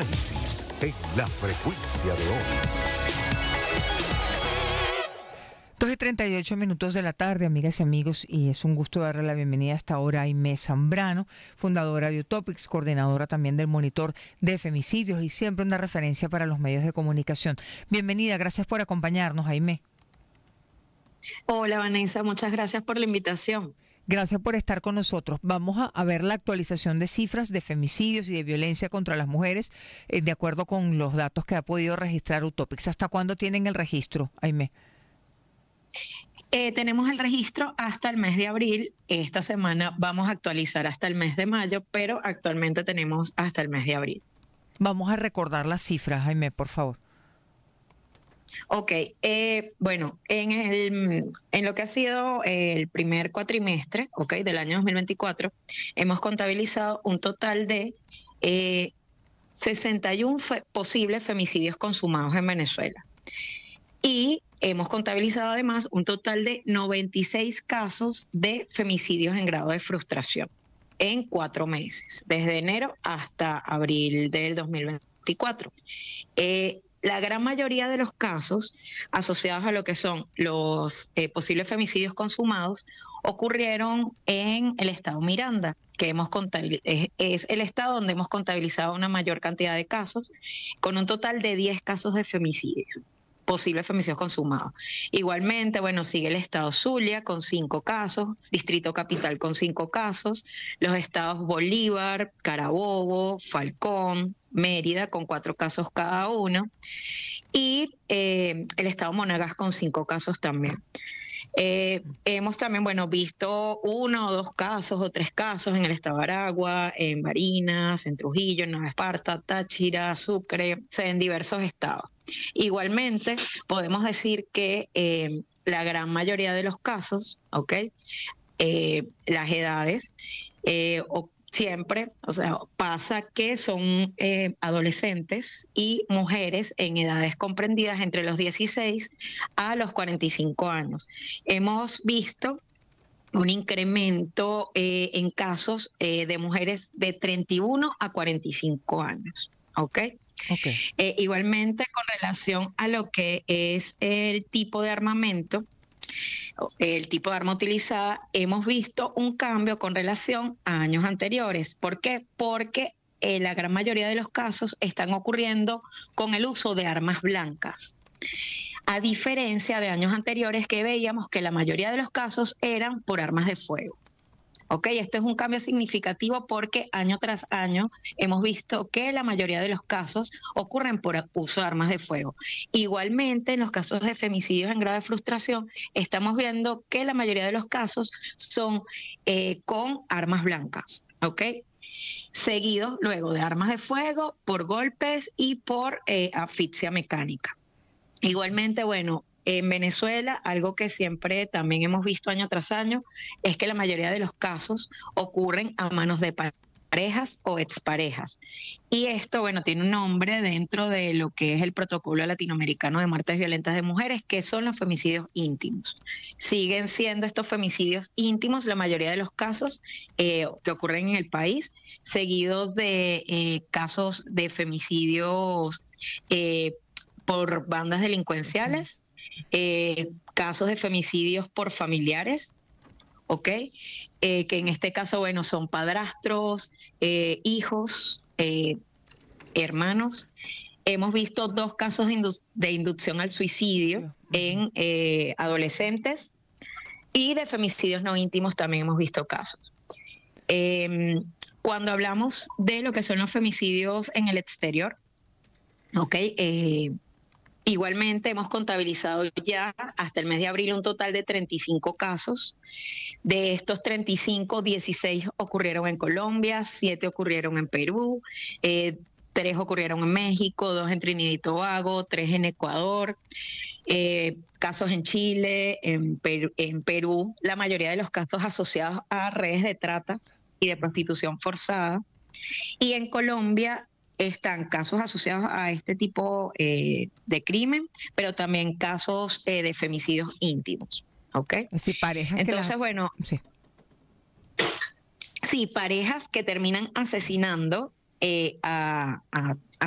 análisis en la frecuencia de hoy. 2 y 38 minutos de la tarde, amigas y amigos, y es un gusto darle la bienvenida esta hora a Aime Zambrano, fundadora de Utopics, coordinadora también del monitor de femicidios y siempre una referencia para los medios de comunicación. Bienvenida, gracias por acompañarnos, Aime. Hola Vanessa, muchas gracias por la invitación. Gracias por estar con nosotros. Vamos a, ver la actualización de cifras de femicidios y de violencia contra las mujeres eh, de acuerdo con los datos que ha podido registrar Utopics. ¿Hasta cuándo tienen el registro, Aime? Eh, tenemos el registro hasta el mes de abril. Esta semana vamos a actualizar hasta el mes de mayo, pero actualmente tenemos hasta el mes de abril. Vamos a recordar las cifras, Jaime, por favor. Ok, eh, bueno, en, el, en lo que ha sido el primer cuatrimestre okay, del año 2024, hemos contabilizado un total de 61 eh, posibles femicidios consumados en Venezuela. Y hemos contabilizado además un total de 96 casos de femicidios en grado de frustración en cuatro meses, desde enero hasta abril del 2024. Eh, la gran mayoría de los casos asociados a lo que son los eh, posibles femicidios consumados ocurrieron en el estado Miranda, que hemos es, es el estado donde hemos contabilizado una mayor cantidad de casos, con un total de 10 casos de femicidio posibles femicidios consumados. Igualmente, bueno, sigue el estado Zulia con cinco casos, Distrito Capital con cinco casos, los estados Bolívar, Carabobo, Falcón, Mérida con cuatro casos cada uno y eh, el estado Monagas con cinco casos también. Eh, hemos también, bueno, visto uno o dos casos o tres casos en el estado de Aragua, en Barinas, en Trujillo, en Nueva Esparta, Táchira, Sucre, en diversos estados. Igualmente, podemos decir que eh, la gran mayoría de los casos, ¿ok? Eh, las edades eh, siempre, o sea, pasa que son eh, adolescentes y mujeres en edades comprendidas entre los 16 a los 45 años. Hemos visto un incremento eh, en casos eh, de mujeres de 31 a 45 años. ¿ok? okay. igualmente, con relación a lo que es el tipo de armamento, el tipo de arma utilizada, hemos visto un cambio con relación a años anteriores. ¿Por qué? Porque eh, la gran mayoría de los casos están ocurriendo con el uso de armas blancas. A diferencia de años anteriores que veíamos que la mayoría de los casos eran por armas de fuego. Ok, esto es un cambio significativo porque año tras año hemos visto que la mayoría de los casos ocurren por uso de armas de fuego. Igualmente, en los casos de femicidios en grave frustración, estamos viendo que la mayoría de los casos son eh, con armas blancas. ¿Ok? seguidos luego de armas de fuego, por golpes y por eh, asfixia mecánica. Igualmente, bueno, en Venezuela, algo que siempre también hemos visto año tras año, es que la mayoría de los casos ocurren a manos de parejas o exparejas. Y esto, bueno, tiene un nombre dentro de lo que es el protocolo latinoamericano de muertes violentas de mujeres, que son los femicidios íntimos. Siguen siendo estos femicidios íntimos la mayoría de los casos eh, que ocurren en el país, seguidos de eh, casos de femicidios eh, por bandas delincuenciales, eh, casos de femicidios por familiares, ¿ok? Eh, que en este caso, bueno, son padrastros, eh, hijos, hermanos. Hemos visto dos casos de, inducción al suicidio en adolescentes y de femicidios no íntimos también hemos visto casos. Em, cuando hablamos de lo que son los femicidios en el exterior, ¿ok? Igualmente hemos contabilizado ya hasta el mes de abril un total de 35 casos. De estos 35, 16 ocurrieron en Colombia, 7 ocurrieron en Perú, 3 eh, ocurrieron en México, 2 en Trinidad y Tobago, 3 en Ecuador. Eh, casos en Chile, en en Perú, la mayoría de los casos asociados a redes de trata y de prostitución forzada. Y en Colombia están casos asociados a este tipo eh, de crimen, pero también casos eh, de femicidios íntimos. ¿Ok? Sí, parejas. Entonces, bueno. Sí. sí, parejas que terminan asesinando eh, a,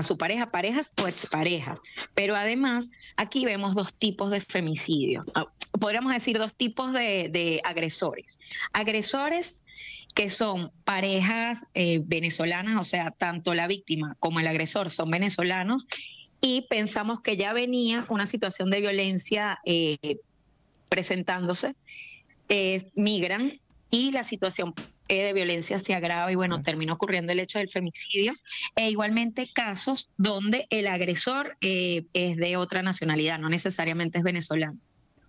su pareja, parejas o exparejas. Pero además, aquí vemos dos tipos de femicidio, ah, podríamos decir dos tipos de, agresores. Agresores que son parejas eh, venezolanas, o sea, tanto la víctima como el agresor son venezolanos, y pensamos que ya venía una situación de violencia eh, presentándose, migran y la situación eh, de violencia se agrava y bueno, termina ocurriendo el hecho del femicidio. E igualmente casos donde el agresor eh, es de otra nacionalidad, no necesariamente es venezolano.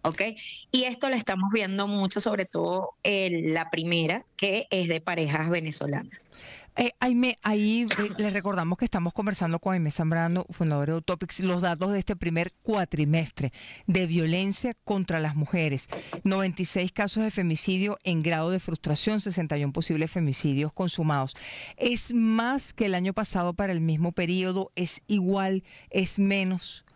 ¿ok? Y esto lo estamos viendo mucho, sobre todo eh, la primera, que es de parejas venezolanas. Eh, ahí eh, les recordamos que estamos conversando con Aime Zambrano, fundador de Utopics, los datos de este primer cuatrimestre de violencia contra las mujeres. 96 casos de femicidio en grado de frustración, 61 posibles femicidios consumados. ¿Es más que el año pasado para el mismo periodo? ¿Es igual? ¿Es menos?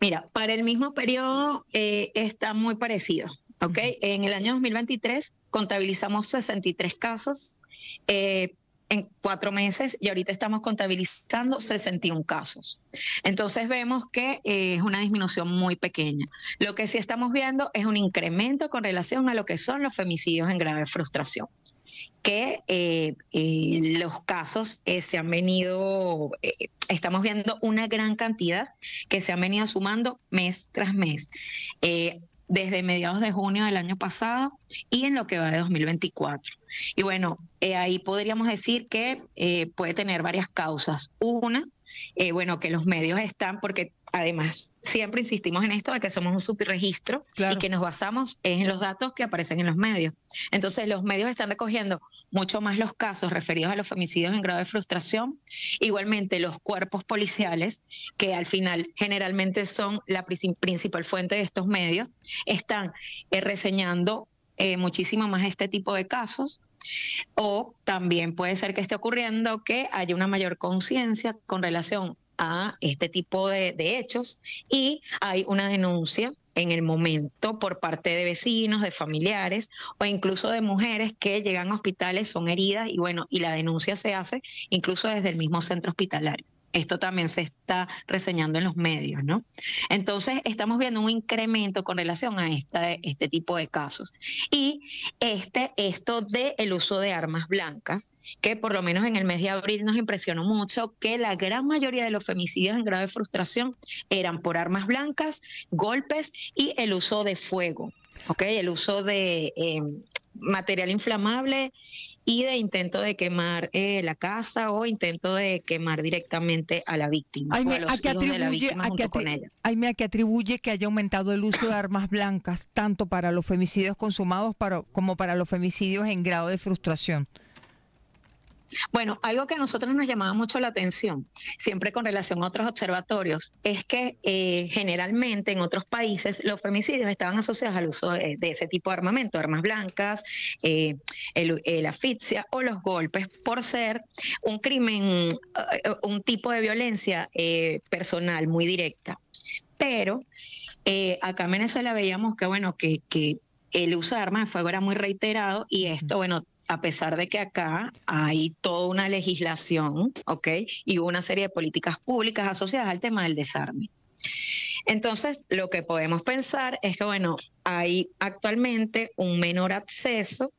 Mira, para el mismo periodo eh, está muy parecido. ¿ok? En el año 2023 contabilizamos 63 casos eh, en cuatro meses y ahorita estamos contabilizando 61 casos. Entonces vemos que eh, es una disminución muy pequeña. Lo que sí estamos viendo es un incremento con relación a lo que son los femicidios en grave frustración que eh, los casos se han venido, estamos viendo una gran cantidad que se han venido sumando mes tras mes desde mediados de junio del año pasado y en lo que va de 2024. Y bueno, eh, ahí podríamos decir que eh, puede tener varias causas. Una, eh, bueno, que los medios están, porque además siempre insistimos en esto de que somos un subregistro y que nos basamos en los datos que aparecen en los medios. Entonces, los medios están recogiendo mucho más los casos referidos a los femicidios en grado de frustración, igualmente los cuerpos policiales, que al final generalmente son la principal fuente de estos medios, están eh, reseñando eh, muchísimo más este tipo de casos o también puede ser que esté ocurriendo que haya una mayor conciencia con relación a este tipo de, de hechos y hay una denuncia en el momento por parte de vecinos, de familiares o incluso de mujeres que llegan a hospitales, son heridas y bueno, y la denuncia se hace incluso desde el mismo centro hospitalario. Esto también se está reseñando en los medios, ¿no? Entonces, estamos viendo un incremento con relación a este tipo de casos. Y este, esto del el uso de armas blancas, que por lo menos en el mes de abril nos impresionó mucho que la gran mayoría de los femicidios en grave frustración eran por armas blancas, golpes y el uso de fuego, ¿ok? El uso de eh, material inflamable y de intento de quemar eh, la casa o intento de quemar directamente a la víctima. Ay, a atribuye, que atribuye que haya aumentado el uso de armas blancas, tanto para los femicidios consumados para, como para los femicidios en grado de frustración. Bueno, algo que a nosotros nos llamaba mucho la atención, siempre con relación a otros observatorios, es que eh, generalmente en otros países los femicidios estaban asociados al uso de, ese tipo de armamento, armas blancas, eh, el la asfixia o los golpes, por ser un crimen, eh, un tipo de violencia personal muy directa. Pero acá en Venezuela veíamos que, bueno, que, que el uso de armas de fuego era muy reiterado y esto, bueno, a pesar de que acá hay toda una legislación, ¿ok? Y una serie de políticas públicas asociadas al tema del desarme. Entonces, lo que podemos pensar es que, bueno, hay actualmente un menor acceso,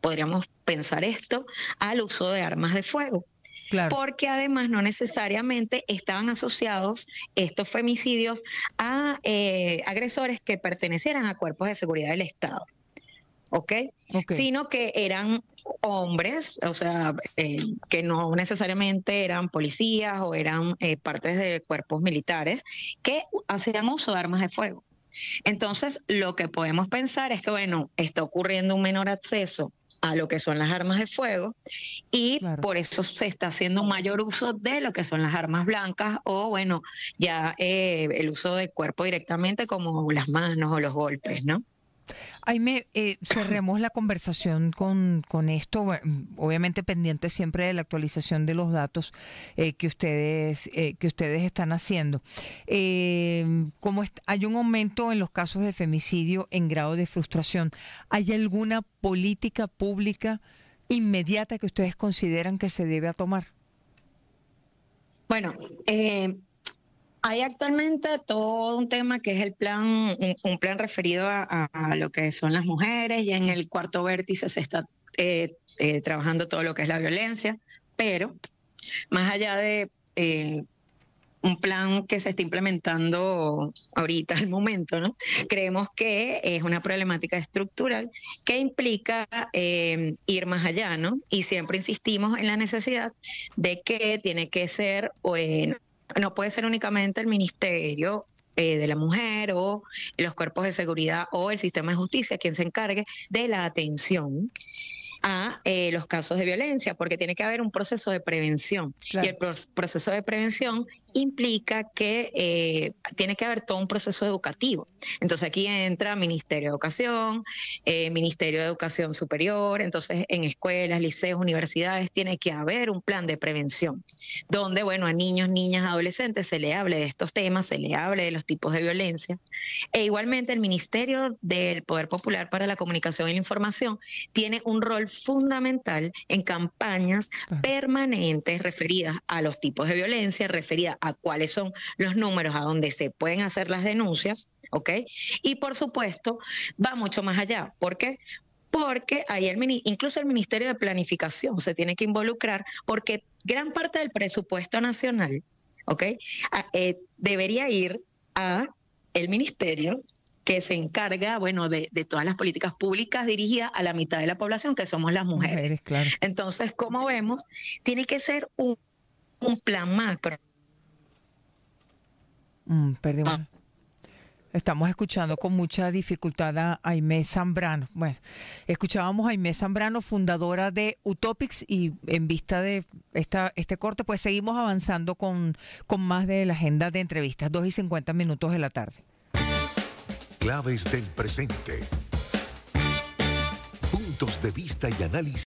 podríamos pensar esto, al uso de armas de fuego. Porque además no necesariamente estaban asociados estos femicidios a eh, agresores que pertenecieran a cuerpos de seguridad del Estado. Sino que eran hombres, o sea, eh, que no necesariamente eran policías o eran eh, partes de cuerpos militares, que hacían uso de armas de fuego. Entonces, lo que podemos pensar es que, bueno, está ocurriendo un menor acceso a lo que son las armas de fuego y por eso se está haciendo mayor uso de lo que son las armas blancas o bueno, ya eh, el uso del cuerpo directamente como las manos o los golpes, ¿no? Aime, eh, cerremos la conversación con, esto, obviamente pendiente siempre de la actualización de los datos eh, que, ustedes, eh, que ustedes están haciendo. Em, como hay un aumento en los casos de femicidio en grado de frustración, ¿hay alguna política pública inmediata que ustedes consideran que se debe a tomar? Bueno, eh, hay actualmente todo un tema que es el plan, un, plan referido a, lo que son las mujeres y en el cuarto vértice se está eh, eh, trabajando todo lo que es la violencia, pero más allá de eh, un plan que se está implementando ahorita, al momento, ¿no? Creemos que es una problemática estructural que implica em, ir más allá, ¿no? Y siempre insistimos en la necesidad de que tiene que ser, bueno, no puede ser únicamente el Ministerio eh, de la Mujer o los cuerpos de seguridad o el sistema de justicia quien se encargue de la atención a eh, los casos de violencia, porque tiene que haber un proceso de prevención. Y el proceso de prevención implica que eh, tiene que haber todo un proceso educativo. Entonces aquí entra Ministerio de Educación, eh, Ministerio de Educación Superior, entonces en escuelas, liceos, universidades tiene que haber un plan de prevención, donde, bueno, a niños, niñas, adolescentes se le hable de estos temas, se le hable de los tipos de violencia. E igualmente el Ministerio del Poder Popular para la Comunicación y la Información tiene un rol fundamental en campañas permanentes referidas a los tipos de violencia, referidas a cuáles son los números a donde se pueden hacer las denuncias, ¿ok? Y por supuesto, va mucho más allá. ¿Por qué? Porque ahí el, incluso el Ministerio de Planificación se tiene que involucrar porque gran parte del presupuesto nacional, ¿ok? Eh, debería ir a el ministerio que se encarga, bueno, de, todas las políticas públicas dirigidas a la mitad de la población, que somos las mujeres. Entonces, como vemos, tiene que ser un, un plan macro Mm, Estamos escuchando con mucha dificultad a Aimé Zambrano. Bueno, escuchábamos a Aimé Zambrano, fundadora de Utopics, y en vista de esta, este corte, pues seguimos avanzando con, con más de la agenda de entrevistas, Dos y cincuenta minutos de la tarde. Claves del presente. Puntos de vista y análisis.